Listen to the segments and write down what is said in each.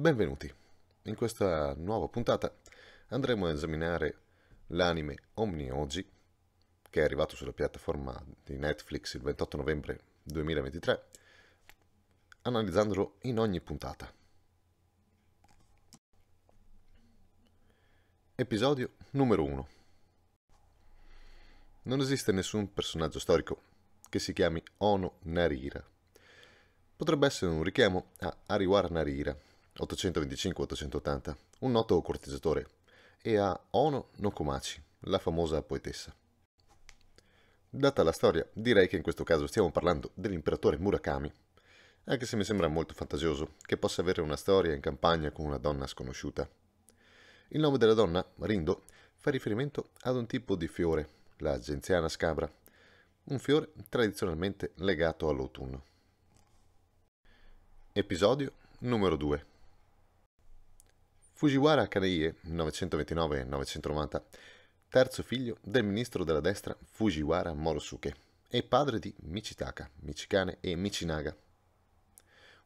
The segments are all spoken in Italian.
Benvenuti! In questa nuova puntata andremo a esaminare l'anime Omni Omniogi, che è arrivato sulla piattaforma di Netflix il 28 novembre 2023, analizzandolo in ogni puntata. Episodio numero 1 Non esiste nessun personaggio storico che si chiami Ono Narira. Potrebbe essere un richiamo a Ariwar Narira, 825-880, un noto corteggiatore, e a Ono Nokomachi, la famosa poetessa. Data la storia, direi che in questo caso stiamo parlando dell'imperatore Murakami, anche se mi sembra molto fantasioso che possa avere una storia in campagna con una donna sconosciuta. Il nome della donna, Rindo, fa riferimento ad un tipo di fiore, la genziana scabra, un fiore tradizionalmente legato all'autunno. Episodio numero 2 Fujiwara Kaneye, 929-990, terzo figlio del ministro della destra Fujiwara Morosuke e padre di Michitaka, Michikane e Michinaga.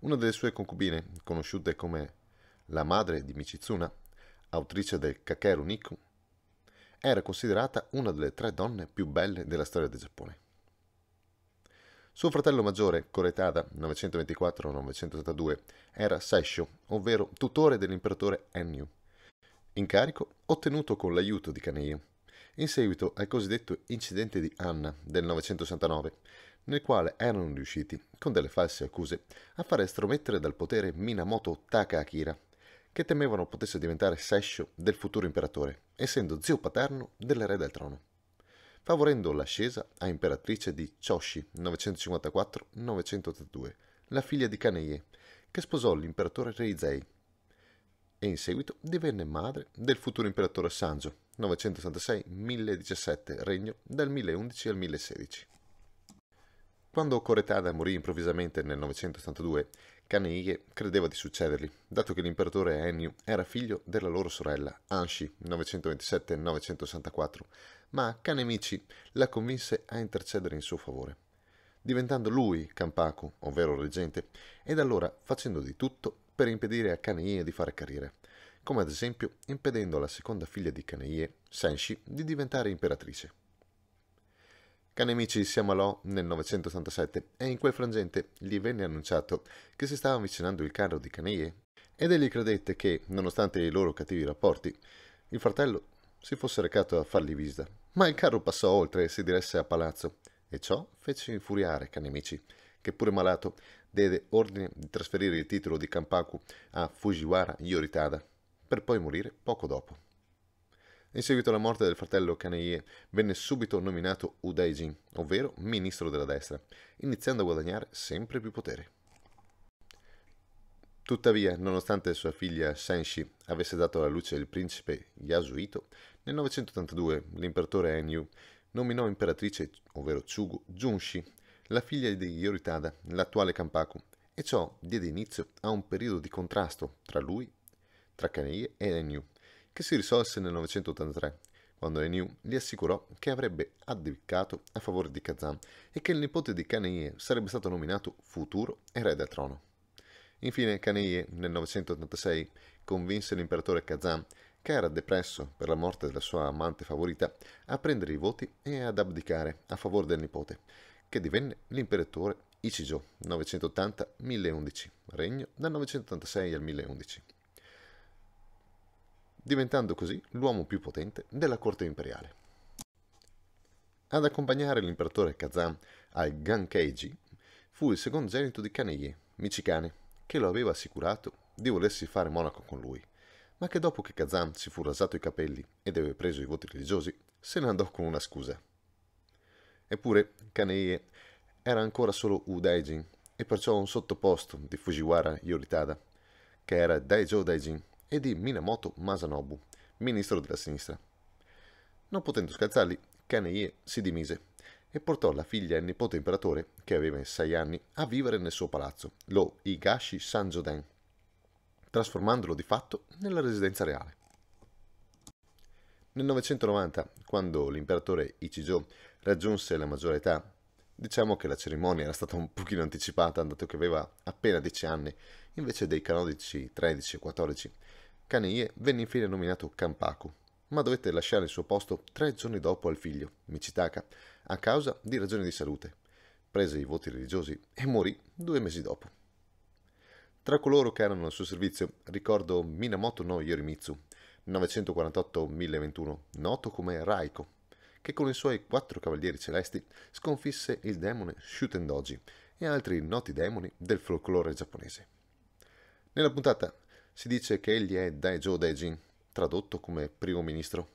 Una delle sue concubine, conosciute come la madre di Michizuna, autrice del Kakeru Niku, era considerata una delle tre donne più belle della storia del Giappone. Suo fratello maggiore, Koretada 924-972, era Seisho, ovvero tutore dell'imperatore Ennio. incarico ottenuto con l'aiuto di Kaneie, in seguito al cosiddetto incidente di Anna del 969, nel quale erano riusciti, con delle false accuse, a far estromettere dal potere Minamoto Taka che temevano potesse diventare Seisho del futuro imperatore, essendo zio paterno dell'erede al trono favorendo l'ascesa a imperatrice di Choshi 954-982, la figlia di Kaneie, che sposò l'imperatore Reizei e in seguito divenne madre del futuro imperatore Sanjo 966-1017, regno dal 1011 al 1016. Quando Koretada morì improvvisamente nel 982, Kaneye credeva di succedergli, dato che l'imperatore Ennio era figlio della loro sorella Anshi 927-964, ma Kanemichi la convinse a intercedere in suo favore, diventando lui Kampaku, ovvero reggente, ed allora facendo di tutto per impedire a Kaneie di fare carriera, come ad esempio impedendo alla seconda figlia di Kaneie, Senshi, di diventare imperatrice. Cani amici si ammalò nel 987 e in quel frangente gli venne annunciato che si stava avvicinando il carro di Canie ed egli credette che, nonostante i loro cattivi rapporti, il fratello si fosse recato a fargli visita. Ma il carro passò oltre e si diresse a palazzo e ciò fece infuriare Canemici, che pure malato diede ordine di trasferire il titolo di Kampaku a Fujiwara Yoritada, per poi morire poco dopo. In seguito alla morte del fratello Kaneye venne subito nominato Udaijin, ovvero ministro della destra, iniziando a guadagnare sempre più potere. Tuttavia, nonostante sua figlia Senshi avesse dato alla luce il principe Yasuito, nel 982 l'imperatore Enyu nominò imperatrice, ovvero Chugu, Junshi, la figlia di Yoritada, l'attuale Kampaku, e ciò diede inizio a un periodo di contrasto tra lui, tra Kaneye e Enyu, che si risolse nel 983, quando Enyu gli assicurò che avrebbe addiccato a favore di Kazan e che il nipote di Kaneie sarebbe stato nominato futuro erede al trono. Infine Kaneie, nel 986 convinse l'imperatore Kazan, che era depresso per la morte della sua amante favorita, a prendere i voti e ad abdicare a favore del nipote, che divenne l'imperatore Ichijo 980-1011, regno dal 986 al 1011 diventando così l'uomo più potente della corte imperiale. Ad accompagnare l'imperatore Kazan al Gankeiji fu il secondogenito di Kaneye, Michikane, che lo aveva assicurato di volersi fare monaco con lui, ma che dopo che Kazan si fu rasato i capelli ed aveva preso i voti religiosi, se ne andò con una scusa. Eppure Kaneie era ancora solo Udaijin e perciò un sottoposto di Fujiwara Yoritada, che era Daijo Daijin e di Minamoto Masanobu, ministro della sinistra. Non potendo scalzarli, Kaneie si dimise e portò la figlia e il nipote imperatore, che aveva sei anni, a vivere nel suo palazzo, lo Higashi Sanjoden, trasformandolo di fatto nella residenza reale. Nel 990, quando l'imperatore Ichijo raggiunse la maggiore età, diciamo che la cerimonia era stata un pochino anticipata, dato che aveva appena 10 anni, invece dei canonici 13 e 14, Kaneie venne infine nominato Kampaku, ma dovette lasciare il suo posto tre giorni dopo al figlio, Michitaka, a causa di ragioni di salute. Prese i voti religiosi e morì due mesi dopo. Tra coloro che erano al suo servizio ricordo Minamoto no Yorimitsu, 948-1021, noto come Raiko, che con i suoi quattro cavalieri celesti sconfisse il demone Shutendoji e altri noti demoni del folklore giapponese. Nella puntata si dice che egli è Daijo Dejin, tradotto come primo ministro.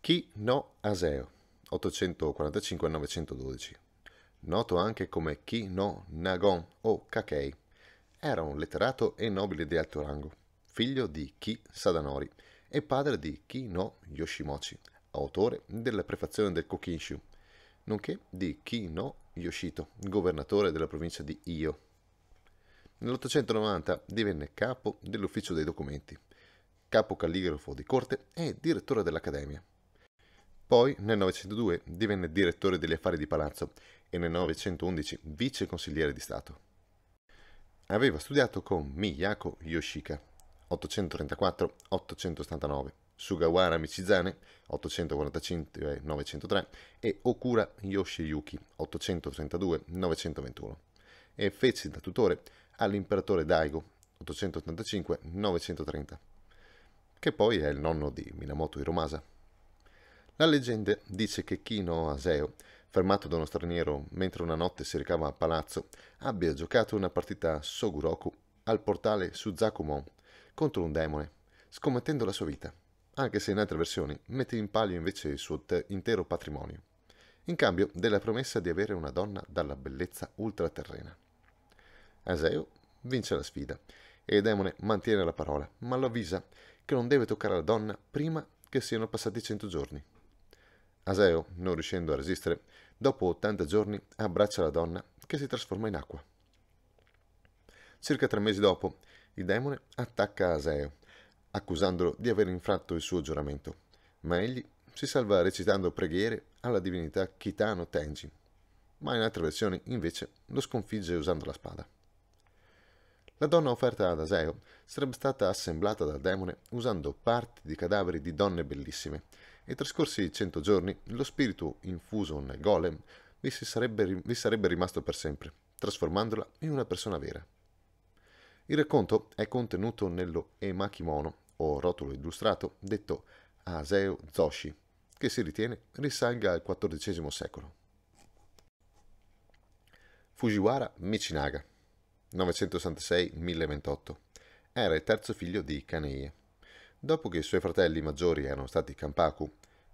Ki no Aseo, 845-912, noto anche come Ki no Nagon o Kakei, era un letterato e nobile di alto rango, figlio di Ki Sadanori e padre di Ki no Yoshimochi, autore della prefazione del Kokinshu, nonché di Ki no Yoshito, governatore della provincia di Io. Nell'890 divenne capo dell'ufficio dei documenti, capo calligrafo di corte e direttore dell'Accademia. Poi, nel 902, divenne direttore degli affari di palazzo e nel 911 vice consigliere di Stato. Aveva studiato con Miyako Yoshika, 834-879, Sugawara Michizane, 845-903 e Okura Yoshiyuki, 832-921, e fece da tutore all'imperatore Daigo 885-930, che poi è il nonno di Minamoto Hiromasa. La leggenda dice che Kino Aseo, fermato da uno straniero mentre una notte si recava a palazzo, abbia giocato una partita a Soguroku al portale Suzakumon contro un demone, scommettendo la sua vita, anche se in altre versioni mette in palio invece il suo intero patrimonio, in cambio della promessa di avere una donna dalla bellezza ultraterrena. Aseo vince la sfida e Demone mantiene la parola, ma lo avvisa che non deve toccare la donna prima che siano passati 100 giorni. Aseo, non riuscendo a resistere, dopo 80 giorni abbraccia la donna che si trasforma in acqua. Circa tre mesi dopo, il demone attacca Aseo, accusandolo di aver infratto il suo giuramento, ma egli si salva recitando preghiere alla divinità Kitano Tenji, ma in altre versioni invece lo sconfigge usando la spada. La donna offerta ad Aseo sarebbe stata assemblata dal demone usando parti di cadaveri di donne bellissime e trascorsi cento giorni lo spirito infuso nel golem vi sarebbe, vi sarebbe rimasto per sempre, trasformandola in una persona vera. Il racconto è contenuto nello Emakimono, o rotolo illustrato, detto Aseo Zoshi, che si ritiene risalga al XIV secolo. Fujiwara Michinaga 1966 1028 Era il terzo figlio di Kaneie. Dopo che i suoi fratelli maggiori erano stati Kampaku,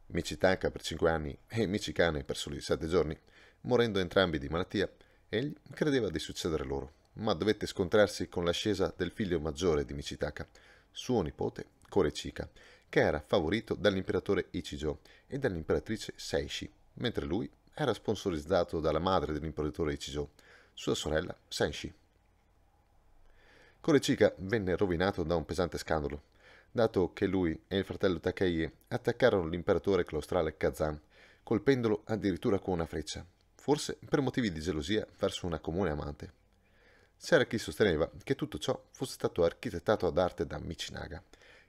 Michitaka per 5 anni e Michikane per soli 7 giorni, morendo entrambi di malattia, egli credeva di succedere loro, ma dovette scontrarsi con l'ascesa del figlio maggiore di Michitaka, suo nipote Korechika, che era favorito dall'imperatore Ichijo e dall'imperatrice Seishi, mentre lui era sponsorizzato dalla madre dell'imperatore Ichijo, sua sorella Senshi. Kurechika venne rovinato da un pesante scandalo, dato che lui e il fratello Takei attaccarono l'imperatore claustrale Kazan, colpendolo addirittura con una freccia, forse per motivi di gelosia verso una comune amante. C'era chi sosteneva che tutto ciò fosse stato architettato ad arte da Michinaga,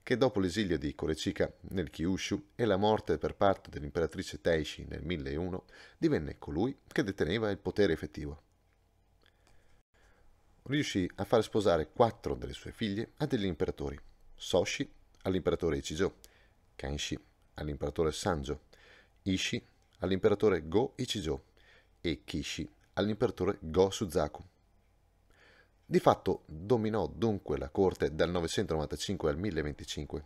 che dopo l'esilio di Korechica nel Kyushu e la morte per parte dell'imperatrice Teishi nel 1001, divenne colui che deteneva il potere effettivo riuscì a far sposare quattro delle sue figlie a degli imperatori. Soshi all'imperatore Ichijo, Kanshi all'imperatore Sanjo, Ishi all'imperatore Go Ichijo e Kishi all'imperatore Go Suzaku. Di fatto dominò dunque la corte dal 995 al 1025,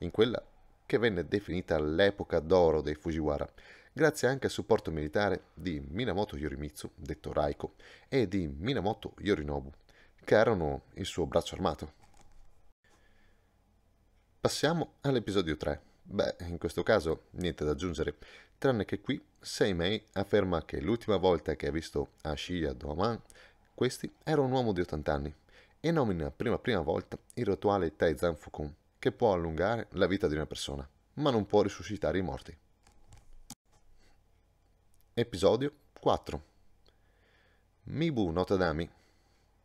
in quella che venne definita l'epoca d'oro dei Fujiwara, grazie anche al supporto militare di Minamoto Yorimitsu, detto Raiko, e di Minamoto Yorinobu, che erano il suo braccio armato. Passiamo all'episodio 3. Beh, in questo caso niente da aggiungere, tranne che qui Seimei afferma che l'ultima volta che ha visto Ashiya Doman, questi era un uomo di 80 anni, e nomina per la prima volta il rituale Taizan Fukun, che può allungare la vita di una persona, ma non può risuscitare i morti. Episodio 4 Mibu Notadami,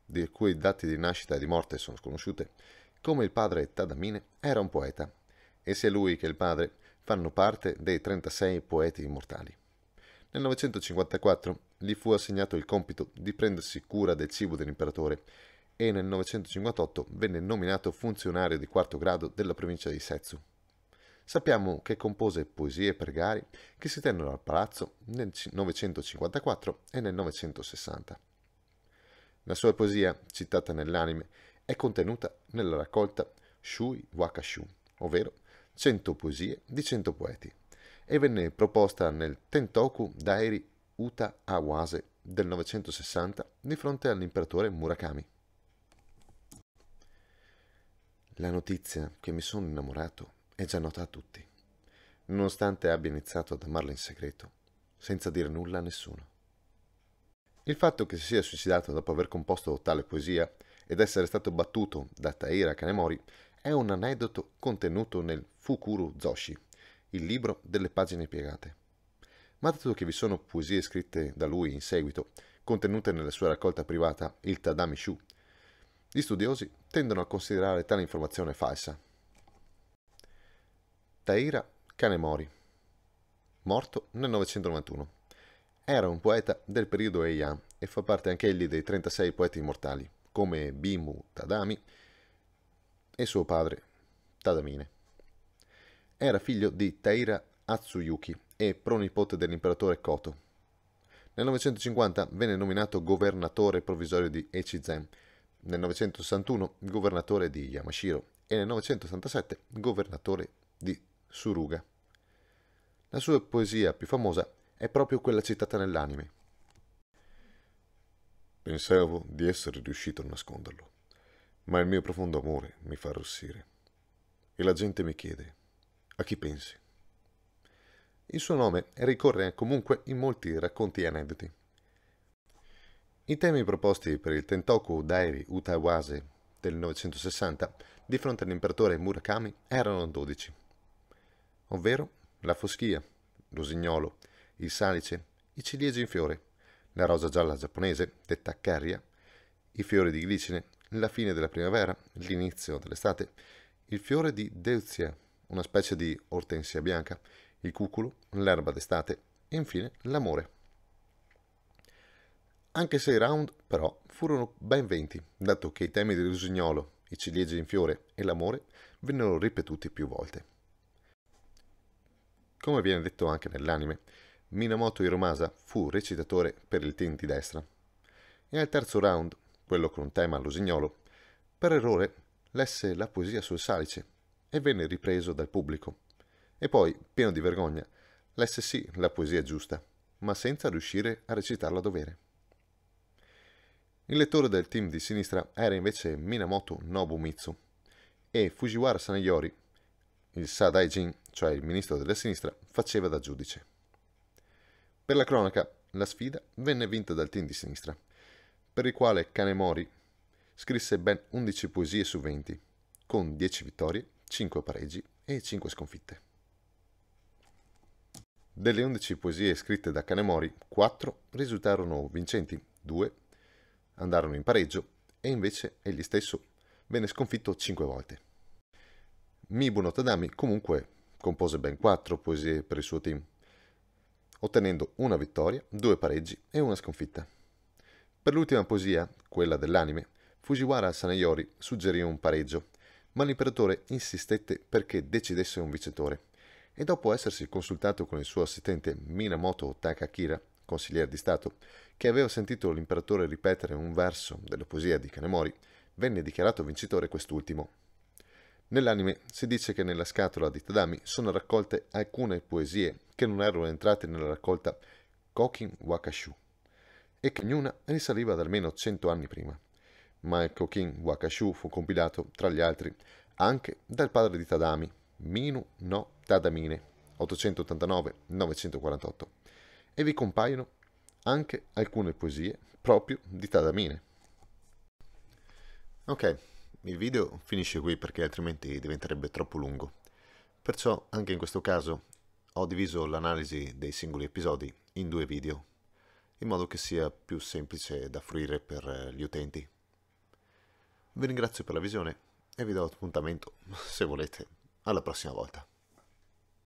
di cui i dati di nascita e di morte sono sconosciute, come il padre Tadamine era un poeta, e sia lui che il padre fanno parte dei 36 poeti immortali. Nel 954 gli fu assegnato il compito di prendersi cura del cibo dell'imperatore e nel 958 venne nominato funzionario di quarto grado della provincia di Setsu. Sappiamo che compose poesie e pregari che si tennero al palazzo nel 954 e nel 960. La sua poesia, citata nell'anime, è contenuta nella raccolta Shui Wakashu, ovvero 100 poesie di 100 poeti, e venne proposta nel Tentoku Dairi Uta Awase del 960 di fronte all'imperatore Murakami. La notizia che mi sono innamorato è già nota a tutti, nonostante abbia iniziato ad amarla in segreto, senza dire nulla a nessuno. Il fatto che si sia suicidato dopo aver composto tale poesia ed essere stato battuto da Taira Kanemori è un aneddoto contenuto nel Fukuru Zoshi, il libro delle pagine piegate. Ma dato che vi sono poesie scritte da lui in seguito, contenute nella sua raccolta privata, il Tadami Shu, gli studiosi tendono a considerare tale informazione falsa Taira Kanemori, morto nel 991. Era un poeta del periodo Heian e fa parte anch'egli dei 36 poeti immortali, come Bimu Tadami e suo padre Tadamine. Era figlio di Taira Atsuyuki e pronipote dell'imperatore Koto. Nel 950 venne nominato governatore provvisorio di Echizen, nel 961 governatore di Yamashiro e nel 967 governatore di su ruga. La sua poesia più famosa è proprio quella citata nell'anime. Pensavo di essere riuscito a nasconderlo, ma il mio profondo amore mi fa arrossire. E la gente mi chiede, a chi pensi? Il suo nome ricorre comunque in molti racconti e aneddoti. I temi proposti per il Tentoku Dairi Utawase del 960 di fronte all'imperatore Murakami erano 12 ovvero la foschia, l'usignolo, il salice, i ciliegi in fiore, la rosa gialla giapponese, detta carria, i fiori di glicine, la fine della primavera, l'inizio dell'estate, il fiore di deuzia, una specie di ortensia bianca, il cuculo, l'erba d'estate e infine l'amore. Anche se i round, però, furono ben venti, dato che i temi dell'usignolo, i ciliegi in fiore e l'amore vennero ripetuti più volte come viene detto anche nell'anime. Minamoto Hiromasa fu recitatore per il team di destra. E al terzo round, quello con tema all'usignolo, per errore lesse la poesia sul salice e venne ripreso dal pubblico. E poi, pieno di vergogna, lesse sì la poesia giusta, ma senza riuscire a recitarla a dovere. Il lettore del team di sinistra era invece Minamoto Nobumitsu e Fujiwara Sanayori, il Sadaijin cioè il ministro della sinistra, faceva da giudice. Per la cronaca, la sfida venne vinta dal team di sinistra, per il quale Canemori scrisse ben 11 poesie su 20, con 10 vittorie, 5 pareggi e 5 sconfitte. Delle 11 poesie scritte da Canemori, 4 risultarono vincenti, 2 andarono in pareggio e invece egli stesso venne sconfitto 5 volte. Mibu Notadami comunque Compose ben quattro poesie per il suo team, ottenendo una vittoria, due pareggi e una sconfitta. Per l'ultima poesia, quella dell'anime, Fujiwara Sanayori suggerì un pareggio, ma l'imperatore insistette perché decidesse un vincitore. E dopo essersi consultato con il suo assistente Minamoto Takakira, consigliere di Stato, che aveva sentito l'imperatore ripetere un verso della poesia di Kanemori, venne dichiarato vincitore quest'ultimo. Nell'anime si dice che nella scatola di Tadami sono raccolte alcune poesie che non erano entrate nella raccolta Kokin Wakashu e che ognuna risaliva ad almeno 100 anni prima. Ma il Kokin Wakashu fu compilato, tra gli altri, anche dal padre di Tadami, Minu no Tadamine, 889-948, e vi compaiono anche alcune poesie proprio di Tadamine. Ok, il video finisce qui perché altrimenti diventerebbe troppo lungo. Perciò anche in questo caso ho diviso l'analisi dei singoli episodi in due video, in modo che sia più semplice da fruire per eh, gli utenti. Vi ringrazio per la visione e vi do appuntamento, se volete, alla prossima volta.